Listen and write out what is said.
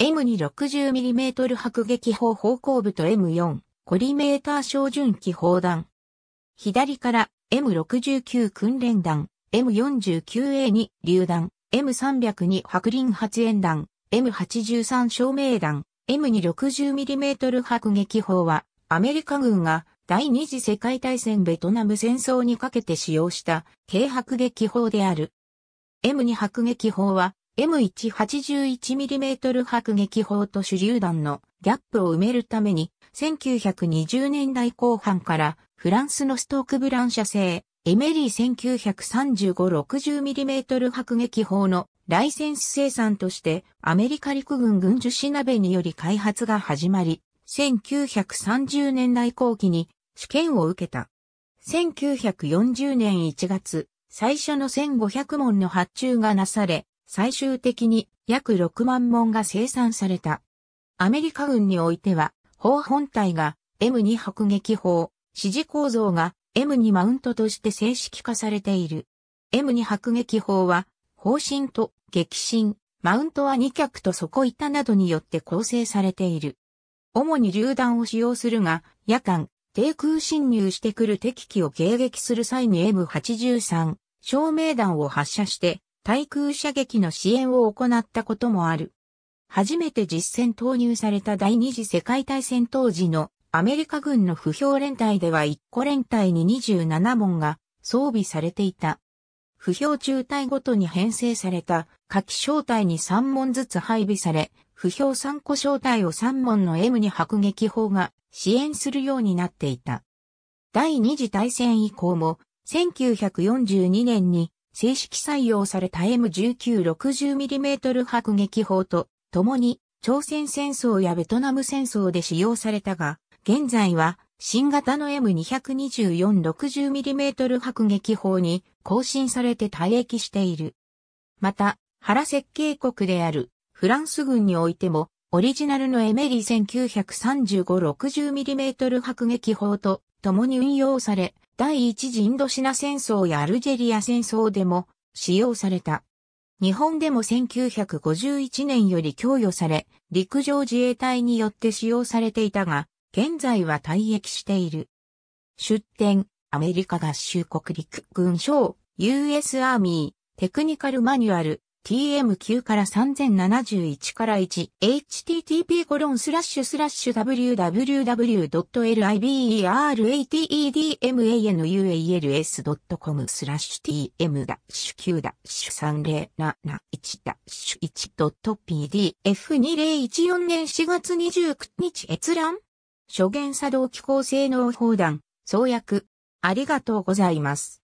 M260mm 迫撃砲方向部と M4 コリメーター照準機砲弾。左から M69 訓練弾、M49A 2榴弾、M302 白輪発煙弾、M83 照明弾、M260mm 迫撃砲は、アメリカ軍が第二次世界大戦ベトナム戦争にかけて使用した軽迫撃砲である。M2 迫撃砲は、M181mm 迫撃砲と手榴弾のギャップを埋めるために、1920年代後半からフランスのストークブラン社製、エメリー 1935-60mm 迫撃砲のライセンス生産としてアメリカ陸軍軍需士鍋により開発が始まり、1930年代後期に試験を受けた。1940年1月、最初の1500門の発注がなされ、最終的に約6万門が生産された。アメリカ軍においては、砲本体が M2 迫撃砲、指示構造が M2 マウントとして正式化されている。M2 迫撃砲は、砲身と激震、マウントは2脚と底板などによって構成されている。主に榴弾を使用するが、夜間、低空侵入してくる敵機を迎撃する際に M83、照明弾を発射して、対空射撃の支援を行ったこともある。初めて実戦投入された第二次世界大戦当時のアメリカ軍の不評連隊では1個連隊に27門が装備されていた。不評中隊ごとに編成された夏季小隊に3門ずつ配備され、不評3個小隊を3門の M に迫撃砲が支援するようになっていた。第二次大戦以降も1942年に正式採用された M1960mm 迫撃砲と、共に朝鮮戦争やベトナム戦争で使用されたが、現在は新型の M224-60mm 迫撃砲に更新されて退役している。また、原設計国であるフランス軍においても、オリジナルのエメリ 1935-60mm 迫撃砲と共に運用され、第一次インドシナ戦争やアルジェリア戦争でも使用された。日本でも1951年より供与され、陸上自衛隊によって使用されていたが、現在は退役している。出展、アメリカ合衆国陸軍省、US アーミー、テクニカルマニュアル、tm9 から3071から 1http://www.liberatedmanuals.com コロンススララッッシシュュスラッシュ tm-9-3071-1.pdf2014 年4月29日閲覧諸元作動機構性能砲弾、創薬。ありがとうございます。